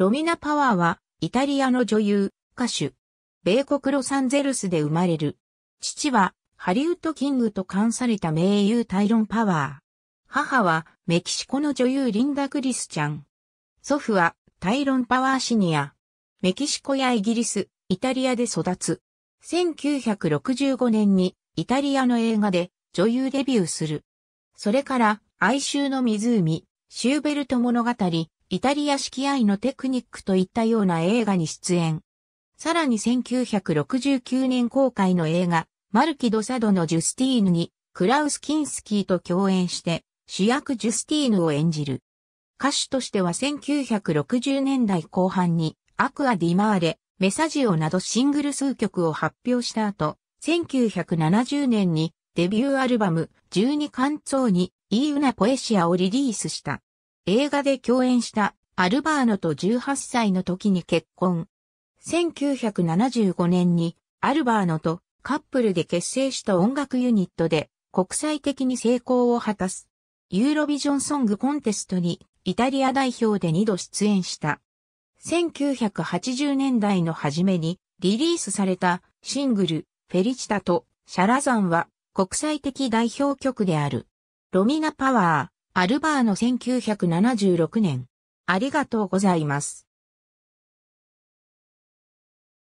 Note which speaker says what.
Speaker 1: ロミナ・パ
Speaker 2: ワーは、イタリアの女優、歌手。米国ロサンゼルスで生まれる。父は、ハリウッドキングと冠された名優タイロン・パワー。母は、メキシコの女優リンダ・クリスちゃん。祖父は、タイロン・パワーシニア。メキシコやイギリス、イタリアで育つ。1965年に、イタリアの映画で、女優デビューする。それから、哀愁の湖、シューベルト物語、イタリア式愛のテクニックといったような映画に出演。さらに1969年公開の映画、マルキ・ド・サドのジュスティーヌに、クラウス・キンスキーと共演して、主役ジュスティーヌを演じる。歌手としては1960年代後半に、アクア・ディマーレ、メサジオなどシングル数曲を発表した後、1970年にデビューアルバム12巻層にイーウナポエシアをリリースした。映画で共演したアルバーノと18歳の時に結婚。1975年にアルバーノとカップルで結成した音楽ユニットで国際的に成功を果たす。ユーロビジョンソングコンテストにイタリア代表で2度出演した。1980年代の初めにリリースされたシングルフェリチタとシャラザンは国際的代表曲である。ロミナパワー。アルバーの1976年。ありがとうございます。